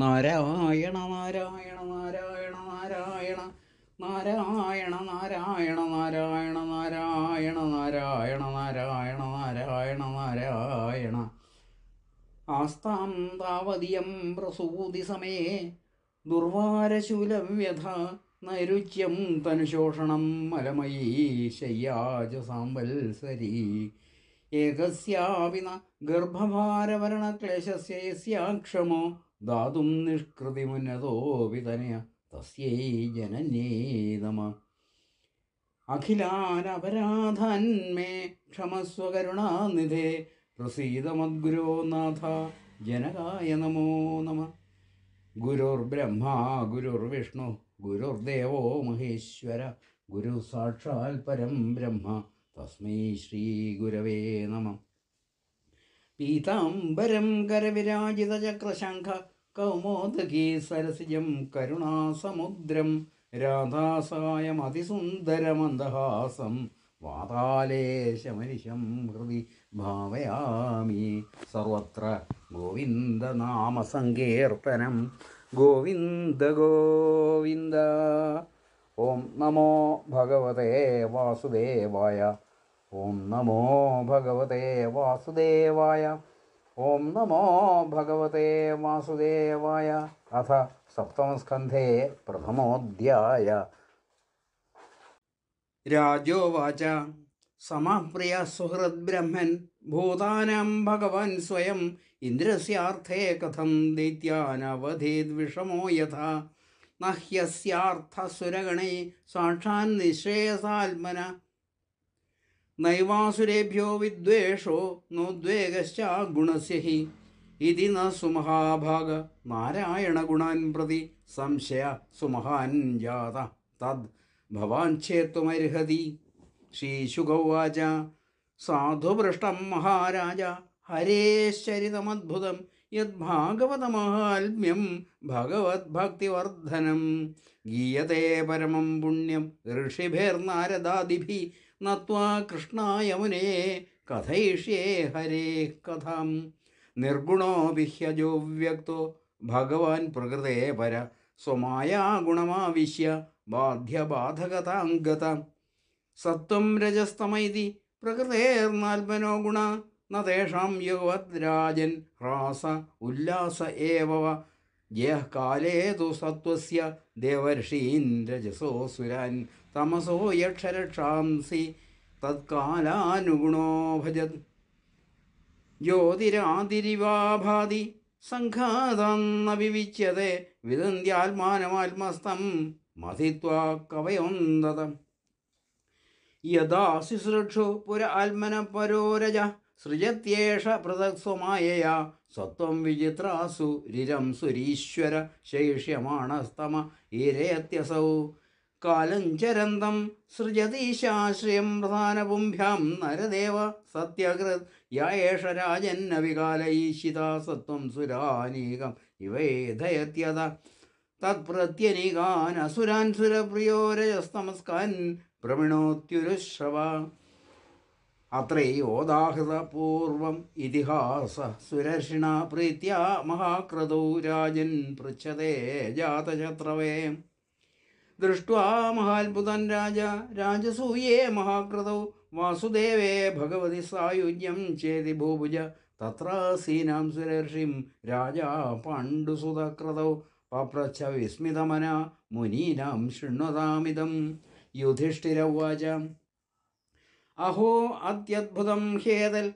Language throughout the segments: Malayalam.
നാരായണ നാരായണ നാരായണ നാരായണ നാരായണ നാരായണ നാരായണ നാരായണ നാരായണ നാരായണ നാരായണ നാരായണ ആസ്താം താവതിയം പ്രസൂതി സമയേ ദുർവാരശൂലവ്യഥ നൈരുച്യം തനുശോഷണം മലമയീ ശയ്യാജ സാംവത്സരീ ഏകസ്യാവിന ഗർഭഭാരവരണക്ലേശസ്യക്ഷമോ ദാതും നിഷ്കൃതിമുന്നതോപിതനയ തസ്യൈ ജനനേതമ നമ അഖിലാനപരാധാന്മേ ക്ഷമസ്വകരുണാനിധേ പ്രസീതമദ്ഗുരോ നാഥ ജനകായ നമോ നമ ഗുരുർബ്രഹ്മാ ഗുരുർവിഷ്ണു ഗുരുർദേവോ മഹേശ്വര ഗുരു സാക്ഷാൽ പരം ബ്രഹ്മ തസ്മൈ ശ്രീ ഗുരവേ നമ പീതാംബരം കരവിരാജിതചക്രശംഖ കൗമോദകീ സരസിജം കരുണാസമുദ്രം രാധാസായമതിസുന്ദരമന്ദഹാസം വാതാലേശമനിശം ഹൃദി ഭാവയാമി സർവത്ര ഗോവിന്ദനാമസങ്കീർത്തനം ഗോവിന്ദ ഗോവിന്ദ ഓം നമോ ഭഗവതേ വാസുദേവായ ഓം നമോ ഭഗവതേ വാസുദേവായ ഓം നമോ ഭഗവതേ വാസുദേവായ അഥ സപ്തമസ്കന്ധേ പ്രഥമോധ്യായ രാജോവാച സമപ്രിയ ബ്രഹ്മൻ ഭൂതാനം ഭഗവാൻ സ്വയം ഇന്ദ്രസ്യാർത്ഥേ കഥം ദൈത്യാനവധേത് ദൈത്യാനവധേദ്വിഷമോ യഥാ സുരഗണേ സാക്ഷാൻ നിശ്രേയസാത്മന നൈവാസുരേഭ്യോ വിദ്വേഷോ നോദ്വേഗശ്ചാ ഗുണസ്യ ഇതി ന സുമഹാഭാഗ നാരായണ ഗുണാൻ പ്രതി സംശയ സുമഹാൻജാത തദ് ഭവാൻ ചേത്തുമർഹതി ശ്രീശുഗവാച സാധുപൃഷ്ടം മഹാരാജ ഹരേശ്ചരിതമദ്ഭുതം യദ്ഭാഗവതമാഹാത്മ്യം ഭഗവത്ഭക്തിവർദ്ധനം ഗീയതേ പരമം പുണ്യം ഋഷിഭേർനാരദാദിഭി നത്വാ കൃഷ്ണായ കഥയിഷ്യേ ഹരേ കഥാം നിർഗുണോ വിഹ്യജോ വ്യക്തോ ഭഗവാൻ പ്രകൃതേ പര സ്വമായ ഗുണമാവിശ്യ ബാധ്യബാധകതാംഗത സത്വം രജസ്തമൈതി പ്രകൃതേർനാൽപനോ ഗുണ നേഷാം രാജൻ ഹ്രാസ ഉല്ലാസ ഏവവ ജയകാലേ തു സത്വസ്യ ദേവർഷീൻ രജസോ സുരാൻ തമസോ യക്ഷരക്ഷാംസി തത്കാലാനുഗുണോ ഭജത് ജ്യോതിരാതിരിവാഭാതി സംഘാതന്നവിവിച്യതെ വിദന്ത്യാത്മാനമാത്മസ്തം മതിത്വാ കവയോന്തതം യഥാ ശുശ്രക്ഷു പുര ആത്മന പരോരജ സൃജത്യേഷ പൃഥക്സ്വമായ സ്വത്വം വിചിത്രാസു രിരം സുരീശ്വര ശൈഷ്യമാണസ്തമ ഈരേത്യസൗ കാലഞ്ചരന്തം സൃജതീശാശ്രയം പ്രധാനപുംഭ്യാം നരദേവ സത്യകൃത് യേഷ രാജന്ന വികാലയീശിതാ സത്വം സുരാനീകം ഇവയേധയത്യത തത്പ്രത്യനീകാൻ അസുരാൻ സുരപ്രിയോരജസ്തമസ്കാൻ പ്രമിണോത്യുരുശ്രവ അത്രയോദാഹൃതപൂർവം ഇതിഹാസ സുരർഷിണ പ്രീത്യ മഹാക്രതൗ രാജൻ പൃച്ഛതേ ജാതശത്രവേ ദൃഷ്ട്വാ മഹാത്ഭുതൻ രാജ രാജസൂയേ മഹാകൃതൗ വാസുദേവേ ഭഗവതി സായുജ്യം ചേതി ഭൂഭുജ തത്രാസീനാം സുരർഷിം രാജാ പാണ്ഡുസുതകൃതൗ പപ്രച്ഛ വിസ്മിതമന മുനീനാം ശൃണ്വതാമിതം യുധിഷ്ഠിരവാച അഹോ അത്യദ്ഭുതം ഹേതൽ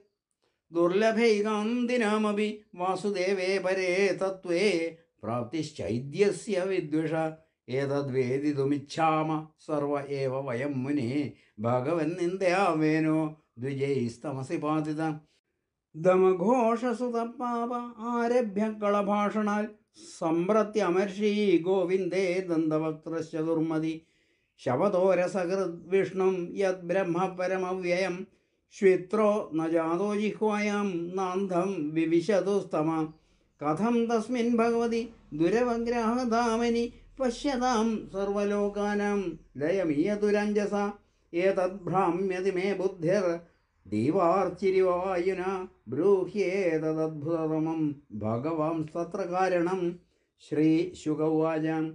ദുർലഭൈകാന്തിനാമപി വാസുദേവേ പരേ തത്വേ പ്രാപ്തിശ്ചൈദ്യസ്യ വിദ്വിഷ ഏതദ്വേദിതുമിച്ഛാമ സർവ ഏവ വയം മുനി ഭഗവൻ നിന്ദയാവേനോ ദ്വിജൈസ്തമസി പാതിത ആരഭ്യ കളഭാഷണാൽ സമ്പ്രത്യമർഷി ഗോവിന്ദേ ദന്തവക്ത്രശ്ച ദുർമതി ശവതോരസഹൃദ് വിഷ്ണു യത് ബ്രഹ്മപരമവ്യയം ശ്വിത്രോ നജാതോ ജിഹ്വായം ജിഹ്വായാം നാന്ധം വിവിശതുസ്തമ കഥം തസ്മിൻ ഭഗവതി ദുരവഗ്രാഹധാമനി പശ്യതാം സർവലോകാനാം ലയമീയതുരഞ്ജസ ഏതദ്ഭ്രാമ്യതി മേ ബുദ്ധിർ ദീവാർച്ചിരിവായുന ബ്രൂഹ്യേതദ്ഭുതതമം സത്ര കാരണം ശ്രീശുകവാചാം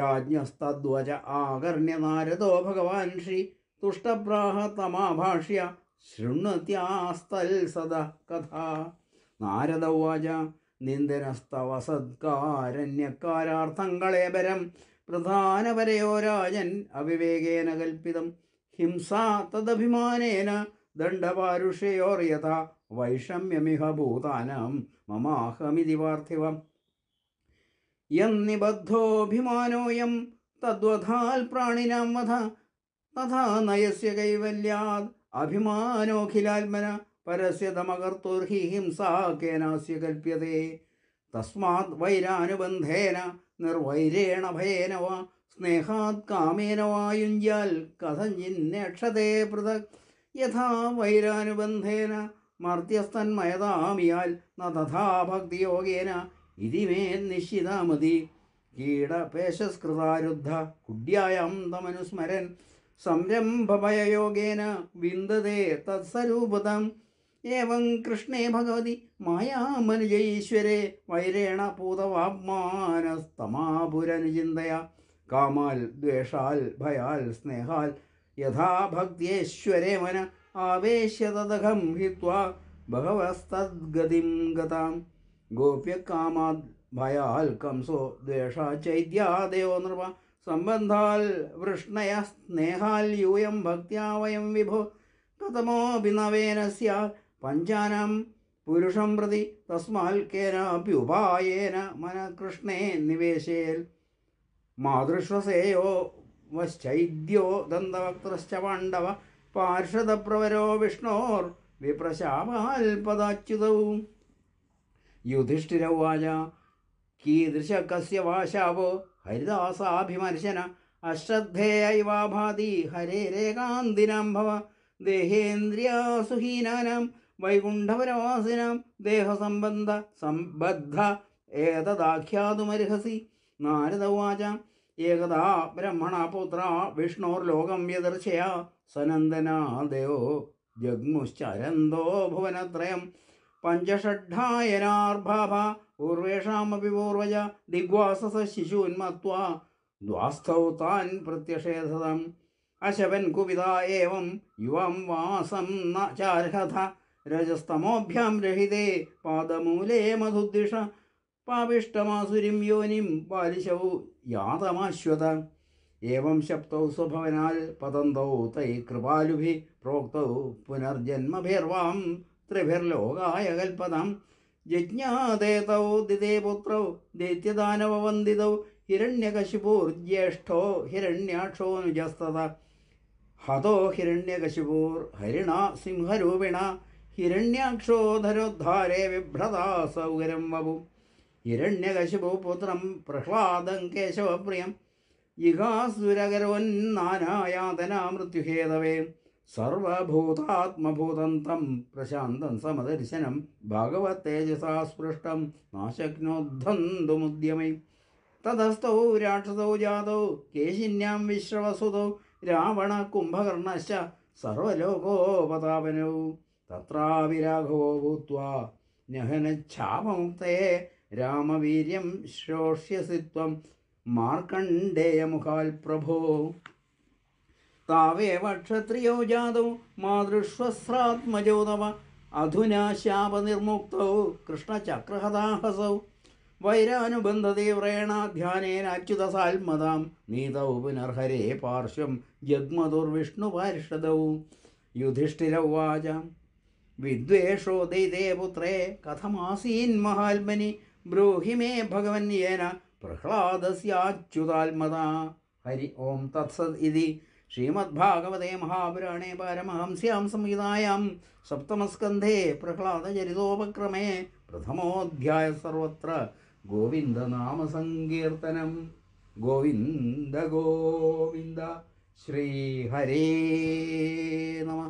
രാജ്ഞസ്തദ്വച ആകർണ്യ നാരദോ ഭഗവാൻ ശ്രീ തുഷ്ടപ്രാഹ തമാഭാഷ്യ ശൃണ്വത്യാസ്തൽ സദ കഥ നാരദ ഉവാച നിന്ദനസ്തവ സത്കാരണ്യക്കാരാർത്ഥങ്ങളെ ബരം പ്രധാനപരയോ രാജൻ അവിവേകേന കൽപ്പിതം ഹിംസ തദഭിമാനേന ദണ്ഡപാരുഷയോർ യഥ വൈഷമ്യമിഹ ഭൂതാനം മമാഹമിതി പാർത്ഥിവം എന്നിബദ്ധോഭിമാനോയം തദ്വധാൽ പ്രാണിനാം വധ തഥാ നയസ്യ കൈവല്യാത് അഭിമാനോഖിലാത്മന പരസ്യതമകർത്തുർഹി ഹിംസാഖേനാസ്യ കൽപ്യതേ തസ്മാത് വൈരാനുബന്ധേന നിർവൈരേണ ഭയേന വാ സ്നേഹാത് കാമേന വായുഞ്ചാൽ കഥഞ്ചിന്നേക്ഷതേ പൃഥക് യഥാ വൈരാനുബന്ധേന മർത്യസ്തന്മയതാമിയാൽ ന തഥാ ഭക്തിയോഗേന ഇതിമേ നിശ്ചിതാമതി കീടപേശസ്കൃതാരുദ്ധ കുഡ്യായം തമനുസ്മരൻ സംരംഭഭയയോഗേന വിന്ദതേ തത്സരൂപതം ഏവം കൃഷ്ണേ ഭഗവതി മായാമനുജൈശ്വരേ വൈരേണ പൂതവാത്മാനസ്തമാപുരനുചിന്തയ കാമാൽ ദ്വേഷാൽ ഭയാൽ സ്നേഹാൽ യഥാഭക്തിയേശ്വരേ മന ആവേശ്യതദഹം ഹിത്വാ ബഹവസ്തദ്ഗതിം ഗതാം ഗോപ്യകാമാദ് ഭയാൽ കംസോ ദ്വേഷാ ചൈത്യാദയോ നൃപ സംബന്ധാൽ വൃഷ്ണയ സ്നേഹാൽ യൂയം ഭക്തിയാ വയം വിഭോ കഥമോ നവേന സ്യാത് പഞ്ചാനം പുരുഷം പ്രതി തസ്മാൽ ഉപായേന മനകൃഷ്ണേ നിവേശേൽ മാതൃശ്വസേയോ വൈദ്യോ ദന്തവക്തശ്ച പാണ്ഡവ പാർഷദപ്രവരോ വിഷ്ണോർ വിപ്രശാപാൽപദാച്യുതവും യുധിഷ്ഠിരവാച കീദൃശകസ്യ വാശാവോ ഹരിദാസാഭിമർശന അശ്രദ്ധേയവാഭാതി ഇവാഭാതി ഹരേരേകാന്തിനാം ഭവ ദേഹേന്ദ്രിയാസുഹീനാനാം വൈകുണ്ഠപരവാസിനാം ദേഹസംബന്ധ സംബദ്ധ ഏതദാഖ്യാതുമർഹസി നാരദവാചാം ഏകദാ ബ്രഹ്മണ പുത്ര വിഷ്ണോർ ലോകം വ്യദർശയ സനന്ദനാദയോ ജഗ്മുശ്ചരന്തോ ഭുവനത്രയം പഞ്ചഷഡ്ഢായനാർഭാഭ പൂർവേഷാമപി പൂർവജ ദിഗ്വാസസ ശിശൂന്മത്വ ദ്വാസ്ഥൗ താൻ പ്രത്യഷേധതം അശവൻ കുപിത യുവം വാസം ചാർഹത രജസ്തമോഭ്യാം രഹിതേ പാദമൂലേ മധുദ്ദിഷ പാപിഷ്ടമാസുരിം യോനിം പാലിശവു യാതമാശ്വത ഏവം ശബ്ദൗ സ്വഭവനാൽ പതന്തൗ തൈ കൃപാലുഭി പ്രോക്തൗ പുനർജന്മഭിർവാം ത്രിഭിർലോകായ കൽപ്പതാം ജിജ്ഞാതേതൗ ദിദേപുത്രൗ ദൈത്യദാനവവന്ദിതൗ ഹിരണ്യകശിപൂർജ്യേഷ്ഠോ ഹിരണ്യാക്ഷോനുജസ്തത ഹതോ ഹിരണ്യകശിപൂർ ഹരിണ സിംഹരൂപിണ ഹിരണ്യാക്ഷോധരോദ്ധാരേ വിഭ്രതാ സൗകരം വപും ഹിരണ്യകശിപോ പുത്രം പ്രഹ്ലാദം കേശവപ്രിയം ഇഹാസുരകരോന്നാനായാതനാ മൃത്യുഹേതവേ സർവഭൂതാത്മഭൂതം തം പ്രശാന്തം സമദർശനം ഭഗവത്തേജസാ സ്പൃഷ്ടം നാശഗ്നോദ്ധന്തുമുദ്യമൈ തതസ്ഥൗ രാക്ഷസൗ ജാതൗ കേശിന്യാം വിശ്രവസുതൗ രാവണ കുംഭകർണശ്ച സർവലോകോപതാപനവും തത്രാവിരാഘവോ ഭൂത്വാ നഹനച്ഛാപമുക്തേ രാമവീര്യം ശ്രോഷ്യസി ത്വം മാർക്കണ്ഡേയമുഖാൽ പ്രഭോ താവേവ ക്ഷത്രിയോ ജാതോ മാതൃശ്വസ്രാത്മജോതവ അധുനാ ശാപനിർമുക്തൗ കൃഷ്ണചക്രഹതാഹസൗ വൈരാനുബന്ധതീവ്രേണാധ്യാനേനാച്യുതസാൽമതാം നീതൗ പുനർഹരേ പാർശ്വം ജഗ്മതുർവിഷ്ണുപാരിഷദൗ യുധിഷ്ഠിരൗവാചാം വിദ്വേഷോ ദൈതേ പുത്രേ കഥമാസീൻ മഹാത്മനി ബ്രൂഹി ഭഗവൻ യേന പ്രഹ്ലാദസ്യാച്യുതാത്മത ഹരി ഓം തത്സദ് ഇതി ശ്രീമദ്ഭാഗവതേ മഹാപുരാണേ പാരമഹംസ്യാം സംഹിതായാം സപ്തമസ്കന്ധേ പ്രഹ്ലാദചരിതോപക്രമേ പ്രഥമോധ്യായ സർവത്ര ഗോവിന്ദനാമസങ്കീർത്തനം ഗോവിന്ദ ഗോവിന്ദ ശ്രീഹരേ നമ